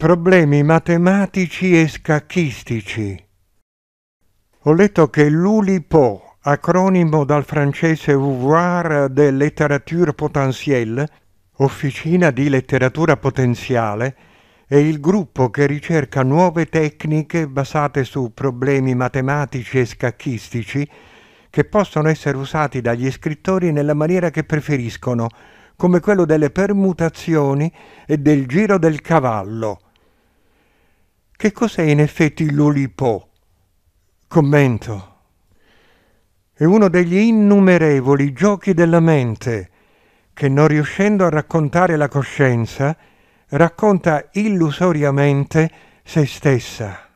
problemi matematici e scacchistici. Ho letto che l'Ulipo, acronimo dal francese Ouvroir de Littérature Potentielle, Officina di Letteratura Potenziale, è il gruppo che ricerca nuove tecniche basate su problemi matematici e scacchistici che possono essere usati dagli scrittori nella maniera che preferiscono, come quello delle permutazioni e del giro del cavallo, che cos'è in effetti l'Olipò? Commento. È uno degli innumerevoli giochi della mente che non riuscendo a raccontare la coscienza, racconta illusoriamente se stessa.